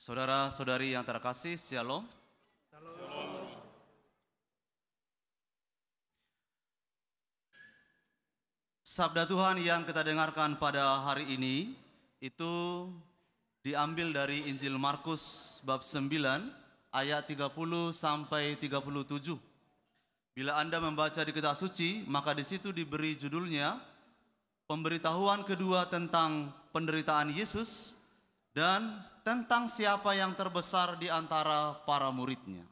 Saudara-saudari yang terkasih, Shalom. Shalom. Sabda Tuhan yang kita dengarkan pada hari ini itu diambil dari Injil Markus bab 9 ayat 30 sampai 37. Bila Anda membaca di kitab suci, maka di situ diberi judulnya pemberitahuan kedua tentang penderitaan Yesus dan tentang siapa yang terbesar di antara para muridnya.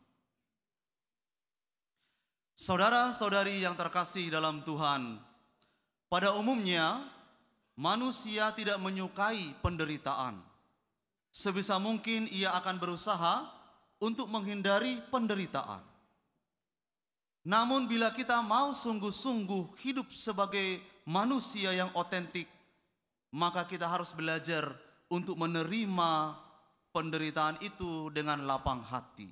Saudara-saudari yang terkasih dalam Tuhan, pada umumnya manusia tidak menyukai penderitaan. Sebisa mungkin ia akan berusaha untuk menghindari penderitaan. Namun bila kita mau sungguh-sungguh hidup sebagai manusia yang otentik, maka kita harus belajar untuk menerima penderitaan itu dengan lapang hati.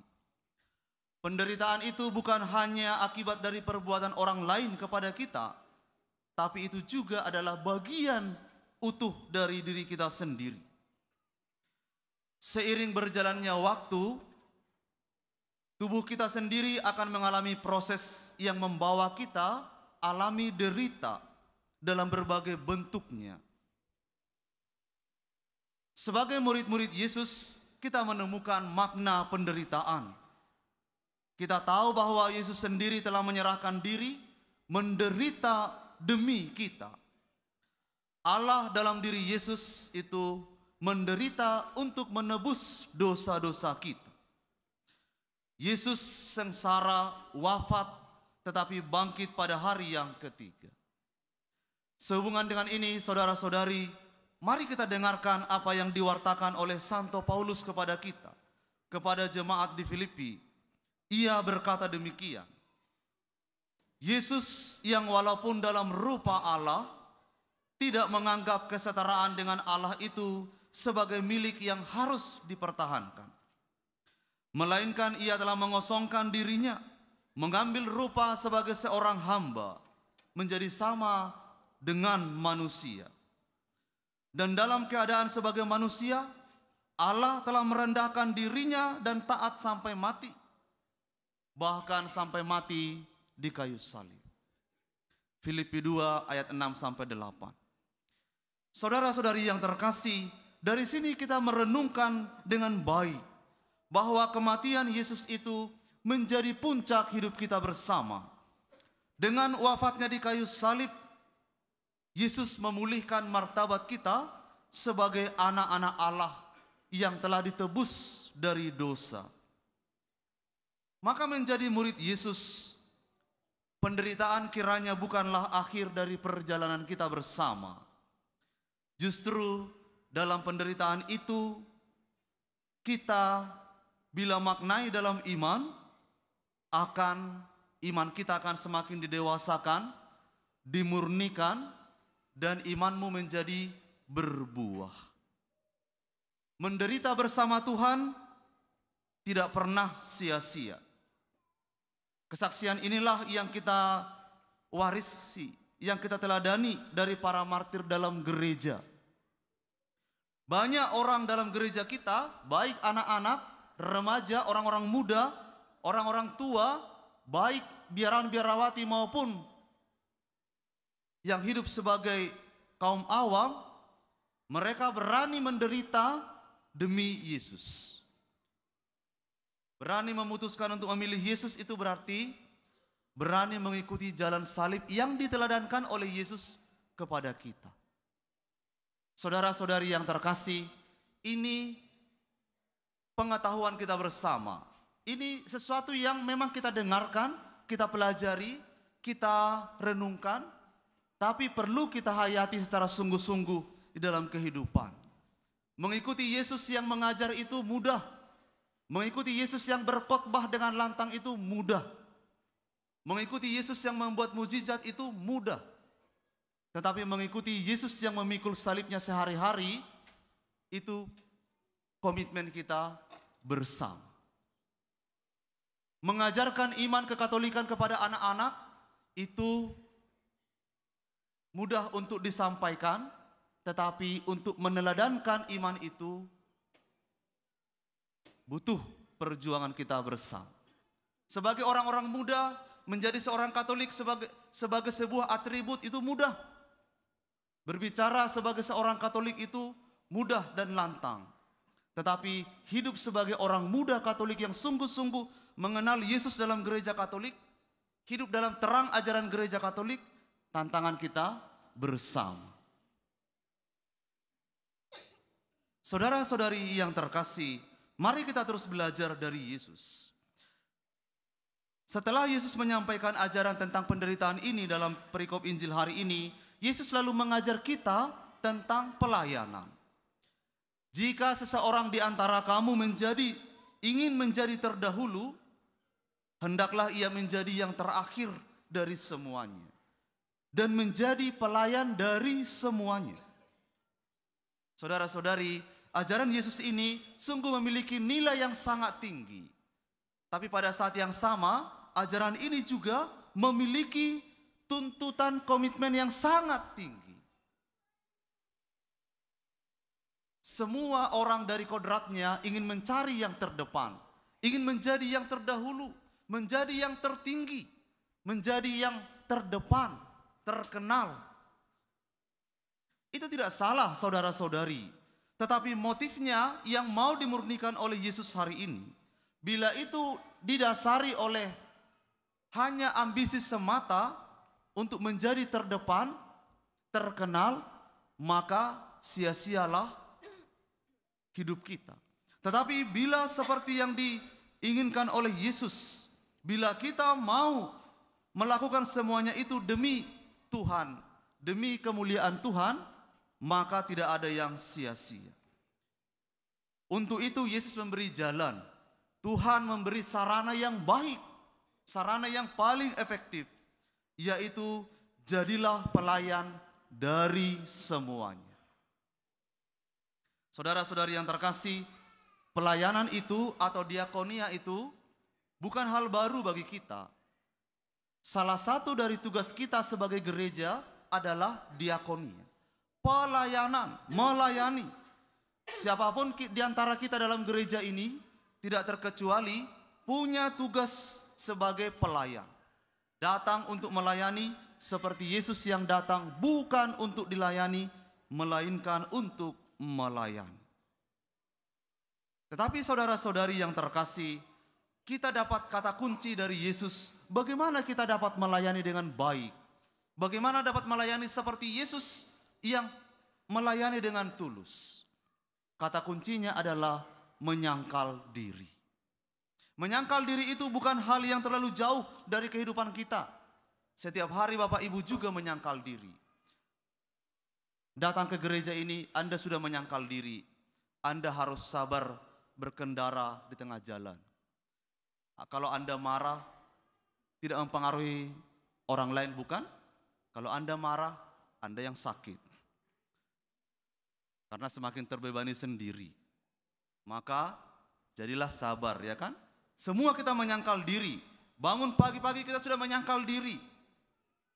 Penderitaan itu bukan hanya akibat dari perbuatan orang lain kepada kita, tapi itu juga adalah bagian utuh dari diri kita sendiri. Seiring berjalannya waktu, tubuh kita sendiri akan mengalami proses yang membawa kita alami derita dalam berbagai bentuknya. Sebagai murid-murid Yesus, kita menemukan makna penderitaan. Kita tahu bahwa Yesus sendiri telah menyerahkan diri menderita demi kita. Allah dalam diri Yesus itu menderita untuk menebus dosa-dosa kita. Yesus sengsara, wafat, tetapi bangkit pada hari yang ketiga. Sehubungan dengan ini, saudara-saudari, Mari kita dengarkan apa yang diwartakan oleh Santo Paulus kepada kita, kepada jemaat di Filipi. Ia berkata demikian, Yesus yang walaupun dalam rupa Allah, tidak menganggap kesetaraan dengan Allah itu sebagai milik yang harus dipertahankan. Melainkan ia telah mengosongkan dirinya, mengambil rupa sebagai seorang hamba, menjadi sama dengan manusia dan dalam keadaan sebagai manusia, Allah telah merendahkan dirinya dan taat sampai mati. Bahkan sampai mati di kayu salib. Filipi 2 ayat 6 sampai 8. Saudara-saudari yang terkasih, dari sini kita merenungkan dengan baik bahwa kematian Yesus itu menjadi puncak hidup kita bersama. Dengan wafatnya di kayu salib, Yesus memulihkan martabat kita sebagai anak-anak Allah yang telah ditebus dari dosa. Maka menjadi murid Yesus, penderitaan kiranya bukanlah akhir dari perjalanan kita bersama. Justru dalam penderitaan itu kita bila maknai dalam iman akan iman kita akan semakin didewasakan, dimurnikan dan imanmu menjadi berbuah. Menderita bersama Tuhan tidak pernah sia-sia. Kesaksian inilah yang kita warisi, yang kita teladani dari para martir dalam gereja. Banyak orang dalam gereja kita, baik anak-anak, remaja, orang-orang muda, orang-orang tua, baik biaran-biarawati maupun yang hidup sebagai kaum awam, mereka berani menderita demi Yesus. Berani memutuskan untuk memilih Yesus itu berarti berani mengikuti jalan salib yang diteladankan oleh Yesus kepada kita. Saudara-saudari yang terkasih, ini pengetahuan kita bersama. Ini sesuatu yang memang kita dengarkan, kita pelajari, kita renungkan, tapi perlu kita hayati secara sungguh-sungguh di dalam kehidupan. Mengikuti Yesus yang mengajar itu mudah. Mengikuti Yesus yang berkhotbah dengan lantang itu mudah. Mengikuti Yesus yang membuat mujizat itu mudah. Tetapi mengikuti Yesus yang memikul salibnya sehari-hari itu komitmen kita bersama. Mengajarkan iman kekatolikan kepada anak-anak itu mudah untuk disampaikan, tetapi untuk meneladankan iman itu butuh perjuangan kita bersama. Sebagai orang-orang muda, menjadi seorang Katolik sebagai sebagai sebuah atribut itu mudah. Berbicara sebagai seorang Katolik itu mudah dan lantang. Tetapi hidup sebagai orang muda Katolik yang sungguh-sungguh mengenal Yesus dalam gereja Katolik, hidup dalam terang ajaran gereja Katolik, Tantangan kita bersama. Saudara-saudari yang terkasih, mari kita terus belajar dari Yesus. Setelah Yesus menyampaikan ajaran tentang penderitaan ini dalam perikop Injil hari ini, Yesus lalu mengajar kita tentang pelayanan. Jika seseorang di antara kamu menjadi ingin menjadi terdahulu, hendaklah ia menjadi yang terakhir dari semuanya dan menjadi pelayan dari semuanya. Saudara-saudari, ajaran Yesus ini sungguh memiliki nilai yang sangat tinggi. Tapi pada saat yang sama, ajaran ini juga memiliki tuntutan komitmen yang sangat tinggi. Semua orang dari kodratnya ingin mencari yang terdepan, ingin menjadi yang terdahulu, menjadi yang tertinggi, menjadi yang terdepan terkenal. Itu tidak salah saudara-saudari. Tetapi motifnya yang mau dimurnikan oleh Yesus hari ini. Bila itu didasari oleh hanya ambisi semata untuk menjadi terdepan, terkenal, maka sia-sialah hidup kita. Tetapi bila seperti yang diinginkan oleh Yesus, bila kita mau melakukan semuanya itu demi Tuhan, demi kemuliaan Tuhan, maka tidak ada yang sia-sia. Untuk itu Yesus memberi jalan. Tuhan memberi sarana yang baik, sarana yang paling efektif, yaitu jadilah pelayan dari semuanya. Saudara-saudari yang terkasih, pelayanan itu atau diakonia itu bukan hal baru bagi kita. Salah satu dari tugas kita sebagai gereja adalah diakoni. Pelayanan, melayani. Siapapun di antara kita dalam gereja ini tidak terkecuali punya tugas sebagai pelayan. Datang untuk melayani seperti Yesus yang datang bukan untuk dilayani, melainkan untuk melayani. Tetapi saudara-saudari yang terkasih, kita dapat kata kunci dari Yesus. Bagaimana kita dapat melayani dengan baik? Bagaimana dapat melayani seperti Yesus yang melayani dengan tulus? Kata kuncinya adalah menyangkal diri. Menyangkal diri itu bukan hal yang terlalu jauh dari kehidupan kita. Setiap hari Bapak Ibu juga menyangkal diri. Datang ke gereja ini Anda sudah menyangkal diri. Anda harus sabar berkendara di tengah jalan. Ah, kalau Anda marah, tidak mempengaruhi orang lain, bukan? Kalau Anda marah, Anda yang sakit. Karena semakin terbebani sendiri. Maka jadilah sabar, ya kan? Semua kita menyangkal diri. Bangun pagi-pagi kita sudah menyangkal diri.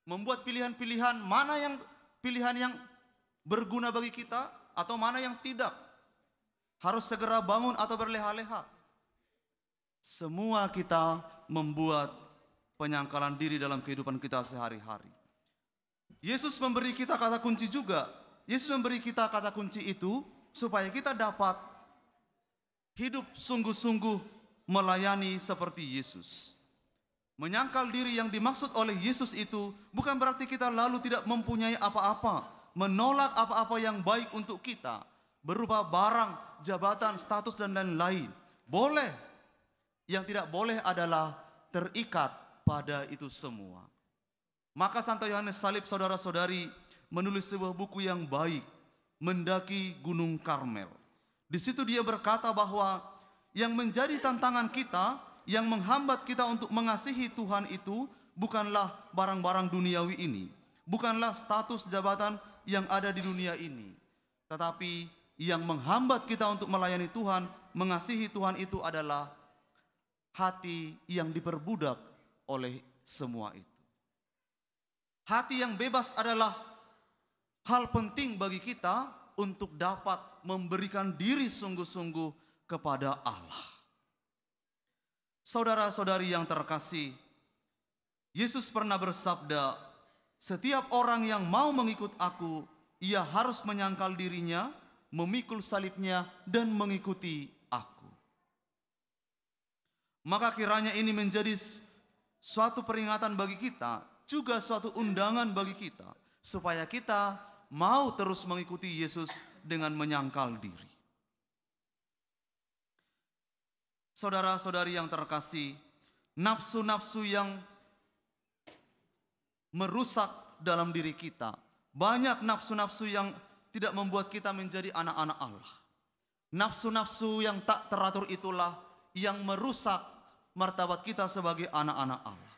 Membuat pilihan-pilihan mana yang pilihan yang berguna bagi kita atau mana yang tidak. Harus segera bangun atau berleha-leha semua kita membuat penyangkalan diri dalam kehidupan kita sehari-hari. Yesus memberi kita kata kunci juga. Yesus memberi kita kata kunci itu supaya kita dapat hidup sungguh-sungguh melayani seperti Yesus. Menyangkal diri yang dimaksud oleh Yesus itu bukan berarti kita lalu tidak mempunyai apa-apa, menolak apa-apa yang baik untuk kita, berupa barang, jabatan, status, dan lain-lain. Boleh yang tidak boleh adalah terikat pada itu semua. Maka Santo Yohanes Salib saudara-saudari menulis sebuah buku yang baik, Mendaki Gunung Karmel. Di situ dia berkata bahwa yang menjadi tantangan kita, yang menghambat kita untuk mengasihi Tuhan itu bukanlah barang-barang duniawi ini, bukanlah status jabatan yang ada di dunia ini. Tetapi yang menghambat kita untuk melayani Tuhan, mengasihi Tuhan itu adalah hati yang diperbudak oleh semua itu. Hati yang bebas adalah hal penting bagi kita untuk dapat memberikan diri sungguh-sungguh kepada Allah. Saudara-saudari yang terkasih, Yesus pernah bersabda, "Setiap orang yang mau mengikut Aku, ia harus menyangkal dirinya, memikul salibnya, dan mengikuti maka kiranya ini menjadi suatu peringatan bagi kita, juga suatu undangan bagi kita, supaya kita mau terus mengikuti Yesus dengan menyangkal diri. Saudara-saudari yang terkasih, nafsu-nafsu yang merusak dalam diri kita, banyak nafsu-nafsu yang tidak membuat kita menjadi anak-anak Allah. Nafsu-nafsu yang tak teratur itulah yang merusak martabat kita sebagai anak-anak Allah.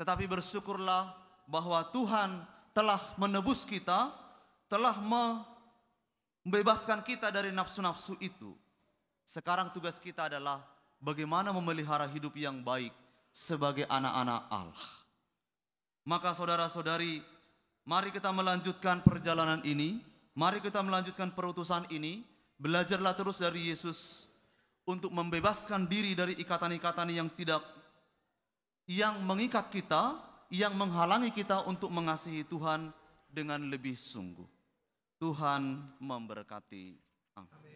Tetapi bersyukurlah bahwa Tuhan telah menebus kita, telah membebaskan kita dari nafsu-nafsu itu. Sekarang tugas kita adalah bagaimana memelihara hidup yang baik sebagai anak-anak Allah. Maka saudara-saudari, mari kita melanjutkan perjalanan ini, mari kita melanjutkan perutusan ini, belajarlah terus dari Yesus untuk membebaskan diri dari ikatan-ikatan yang tidak yang mengikat kita, yang menghalangi kita untuk mengasihi Tuhan dengan lebih sungguh. Tuhan memberkati. Amin.